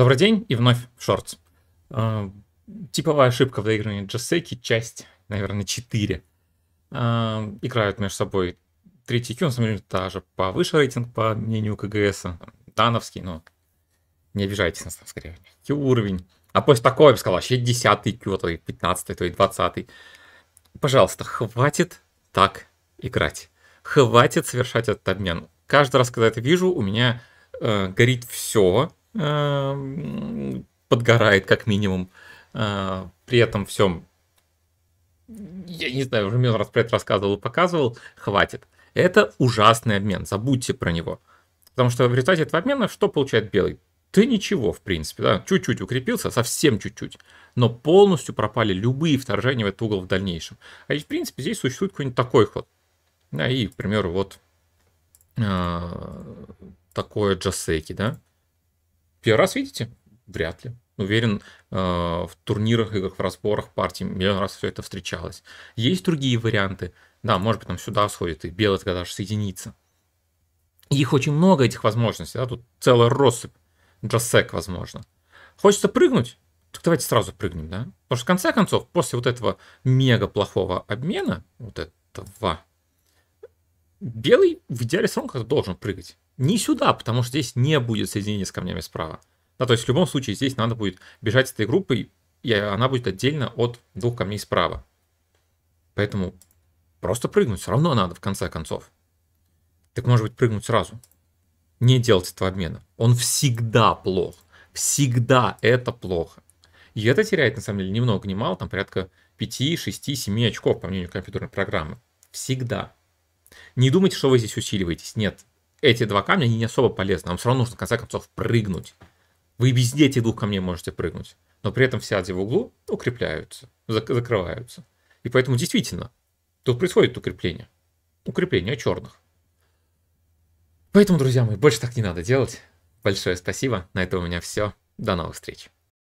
Добрый день и вновь в шортс. А, типовая ошибка в доигрывании джессеки, часть, наверное, 4. А, играют между собой третий TQ, на самом деле даже повыше рейтинг, по мнению КГС, Дановский, но не обижайтесь на самом скорее, Q уровень. А после такого, я бы сказал, вообще 10 Q, а то и 15, то и 20. Пожалуйста, хватит так играть. Хватит совершать этот обмен. Каждый раз, когда это вижу, у меня э, горит все, Э, подгорает как минимум. Э, при этом всем, я не знаю, уже миллион раз про это рассказывал и показывал, хватит. Это ужасный обмен, забудьте про него. Потому что в результате этого обмена что получает белый? Ты ничего, в принципе, да, чуть-чуть укрепился, совсем чуть-чуть, но полностью пропали любые вторжения в этот угол в дальнейшем. А ведь, в принципе, здесь существует какой-нибудь такой ход. Да, и, к примеру, вот э, такое Джасеки, да, Первый раз видите? Вряд ли. Уверен, э, в турнирах, играх, в разборах партий миллион раз все это встречалось. Есть другие варианты. Да, может быть, там сюда сходит и белый тогда даже соединится. Их очень много, этих возможностей. Да? Тут целая россыпь. Джасек, возможно. Хочется прыгнуть? Так давайте сразу прыгнем, да? Потому что в конце концов, после вот этого мега плохого обмена, вот этого, белый в идеале все как должен прыгать не сюда, потому что здесь не будет соединения с камнями справа. Да, то есть в любом случае здесь надо будет бежать с этой группой, и она будет отдельно от двух камней справа. Поэтому просто прыгнуть все равно надо в конце концов. Так может быть прыгнуть сразу. Не делать этого обмена. Он всегда плох. Всегда это плохо. И это теряет, на самом деле, ни много ни мало, там порядка 5, 6, 7 очков, по мнению компьютерной программы. Всегда. Не думайте, что вы здесь усиливаетесь. Нет, эти два камня они не особо полезны. Вам все равно нужно, в конце концов, прыгнуть. Вы везде эти двух камней можете прыгнуть. Но при этом все адзи в углу укрепляются, зак- закрываются. И поэтому действительно, тут происходит укрепление. Укрепление черных. Поэтому, друзья мои, больше так не надо делать. Большое спасибо. На этом у меня все. До новых встреч.